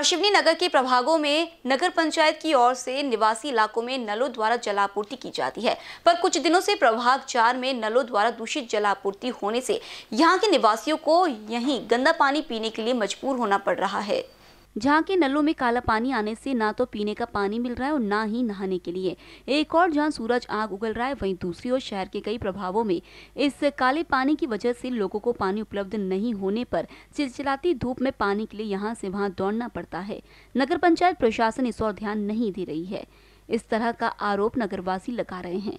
पारशिवनी नगर के प्रभागों में नगर पंचायत की ओर से निवासी इलाकों में नलों द्वारा जलापूर्ति की जाती है पर कुछ दिनों से प्रभाग चार में नलों द्वारा दूषित जलापूर्ति होने से यहाँ के निवासियों को यहीं गंदा पानी पीने के लिए मजबूर होना पड़ रहा है जहाँ के नलों में काला पानी आने से ना तो पीने का पानी मिल रहा है और ना ही नहाने के लिए एक और जहाँ सूरज आग उगल रहा है वहीं दूसरी ओर शहर के कई प्रभावों में इस काले पानी की वजह से लोगों को पानी उपलब्ध नहीं होने पर चिलचिलाती धूप में पानी के लिए यहाँ से वहाँ दौड़ना पड़ता है नगर पंचायत प्रशासन इस और ध्यान नहीं दे रही है इस तरह का आरोप नगरवासी लगा रहे हैं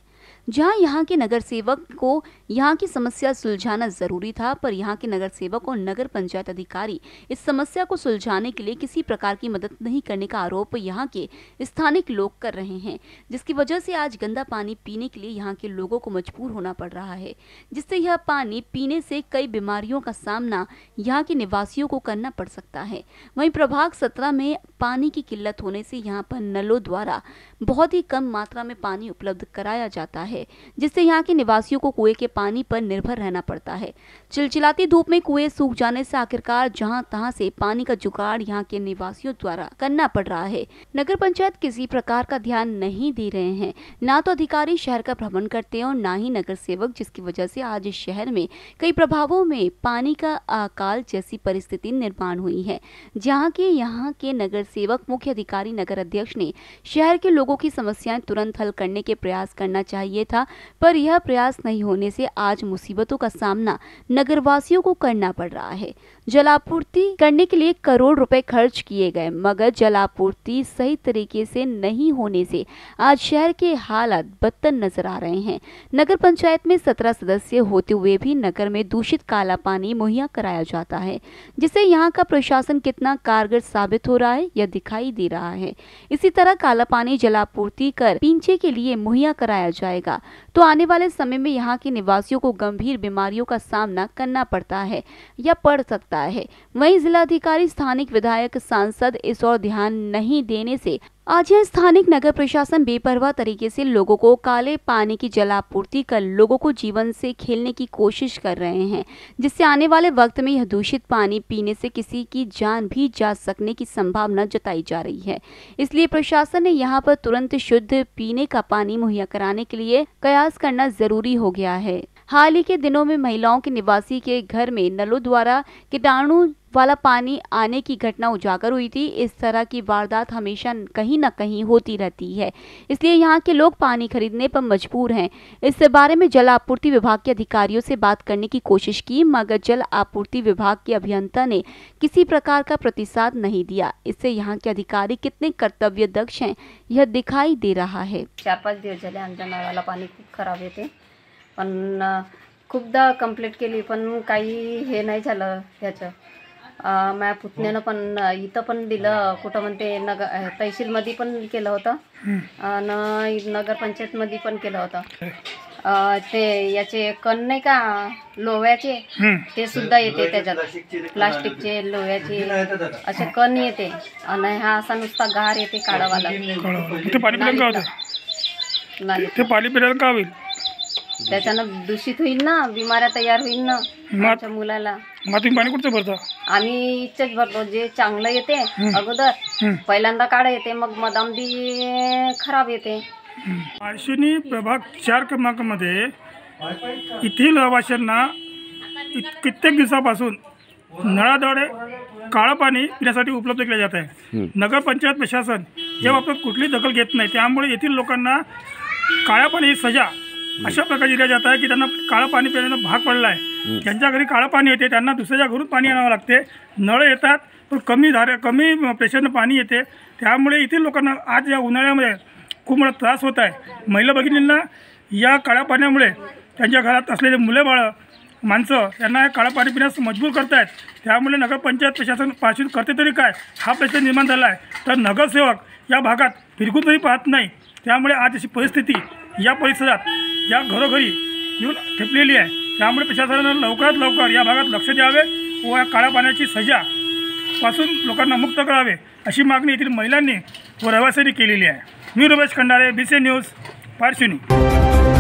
जहाँ यहाँ के नगर सेवक को यहाँ की समस्या सुलझाना जरूरी था पर यहाँ के नगर सेवक और नगर पंचायत अधिकारी इस समस्या को सुलझाने के लिए किसी प्रकार की मदद नहीं करने का आरोप यहाँ के स्थानिक लोग कर रहे हैं जिसकी वजह से आज गंदा पानी पीने के लिए यहाँ के लोगों को मजबूर होना पड़ रहा है जिससे यह पानी पीने से कई बीमारियों का सामना यहाँ के निवासियों को करना पड़ सकता है वही प्रभाग सत्रह में पानी की किल्लत होने से यहाँ पर नलों द्वारा बहुत ही कम मात्रा में पानी उपलब्ध कराया जाता जाता है जिससे यहाँ के निवासियों को कुएं के पानी पर निर्भर रहना पड़ता है चिलचिलाती धूप में कुएं सूख जाने से आखिरकार जहाँ तहाँ से पानी का जुगाड़ यहाँ के निवासियों द्वारा करना पड़ रहा है नगर पंचायत किसी प्रकार का ध्यान नहीं दे रहे हैं न तो अधिकारी शहर का भ्रमण करते हैं और न ही नगर सेवक जिसकी वजह से आज शहर में कई प्रभावों में पानी का अकाल जैसी परिस्थिति निर्माण हुई है जहाँ के यहाँ के नगर सेवक मुख्य अधिकारी नगर अध्यक्ष ने शहर के लोगों की समस्याएं तुरंत हल करने के प्रयास करना चाहिए चाहिए था पर यह प्रयास नहीं होने से आज मुसीबतों का सामना नगरवासियों को करना पड़ रहा है जलापूर्ति करने के लिए करोड़ रुपए खर्च किए गए मगर जलापूर्ति सही तरीके से नहीं होने से आज शहर के हालात बदतर नजर आ रहे हैं नगर पंचायत में सत्रह सदस्य होते हुए भी नगर में दूषित काला पानी मुहैया कराया जाता है जिससे यहाँ का प्रशासन कितना कारगर साबित हो रहा है यह दिखाई दे रहा है इसी तरह काला पानी जलापूर्ति कर पींचे के लिए मुहैया कराया जाए जाएगा तो आने वाले समय में यहाँ के निवासियों को गंभीर बीमारियों का सामना करना पड़ता है या पड़ सकता है वही जिलाधिकारी स्थानिक विधायक सांसद इस और ध्यान नहीं देने से आज यह स्थानिक नगर प्रशासन बेपरवाह तरीके से लोगों को काले पानी की जलापूर्ति कर लोगों को जीवन से खेलने की कोशिश कर रहे हैं जिससे आने वाले वक्त में यह दूषित पानी पीने से किसी की जान भी जा सकने की संभावना जताई जा रही है इसलिए प्रशासन ने यहां पर तुरंत शुद्ध पीने का पानी मुहैया कराने के लिए प्रयास करना जरूरी हो गया है हाल ही के दिनों में महिलाओं के निवासी के घर में नलों द्वारा कीटाणु वाला पानी आने की घटना उजागर हुई थी इस तरह की वारदात हमेशा कहीं ना कहीं होती रहती है इसलिए यहाँ के लोग पानी खरीदने पर मजबूर हैं इस बारे में जल आपूर्ति विभाग के अधिकारियों से बात करने की कोशिश की मगर जल आपूर्ति विभाग के अभियंता ने किसी प्रकार का प्रतिसाद नहीं दिया इससे यहाँ के अधिकारी कितने कर्तव्य दक्ष है यह दिखाई दे रहा है चार पाँच दिवस झाले आमच्या नळाला खराब होते खूबदा खूपदा के लिए पण काही माझ्या पुतण्यानं पण इथं पण दिलं कुठं म्हणते नग तहसीलमध्ये पण केलं होतं आणि नगरपंचायतमध्ये पण केलं होतं ते याचे कण नाही का लोव्याचे ते सुद्धा येते त्याच्यात प्लास्टिकचे लोव्याचे असे कण येते आणि हा असा नुसता गार येते काळावाला नाही ते पाणी पिल्यानं का होईल त्याच्यानं दूषित होईल ना बिमाऱ्या तयार होईल ना मुलाला माती पाणी कुठचं भरतो आम्ही इच्छाच भरतो जे चांगलं येते अगोदर पहिल्यांदा काढ येते मग मदामबी खराब येते पारशिनी प्रभाग चार क्रमांकामध्ये येथील रहिवाशांना कित्येक दिवसापासून नळाद्वारे काळं पाणी पिण्यासाठी उपलब्ध केले जात आहे नगरपंचायत प्रशासन याबाबत कुठली दखल घेत नाही त्यामुळे येथील लोकांना काळ्या पाणी सजा अशा प्रकारे दिल्या जात आहे की त्यांना काळं पाणी पिण्याचा भाग पडला आहे ज्यांच्या घरी काळं पाणी येते त्यांना दुसऱ्याच्या घरून पाणी आणावं लागते नळ येतात पण कमी धारे कमी प्रेशरनं पाणी येते त्यामुळे इथील लोकांना आज या उन्हाळ्यामध्ये खूप मोठा त्रास होत आहे महिला भगिनींना या काळ्या पाण्यामुळे त्यांच्या घरात असलेले मुले बाळं माणसं यांना काळं पाणी पिण्यास मजबूर करत आहेत त्यामुळे नगरपंचायत प्रशासन पासून करते तरी काय हा प्रश्न निर्माण झाला आहे तर नगरसेवक या भागात फिरकून तरी पाहत नाही त्यामुळे आज अशी परिस्थिती या परिसरात या घरोघरी येऊन ठेपलेली आहे त्यामुळे प्रशासनानं लवकरात लवकर या भागात लक्ष द्यावे व या काळ्या पाण्याची सजा पासून लोकांना मुक्त करावे अशी मागणी येथील महिलांनी व रहिवाशांनी केलेली आहे मी Ramesh Khandare B C news पारशिनी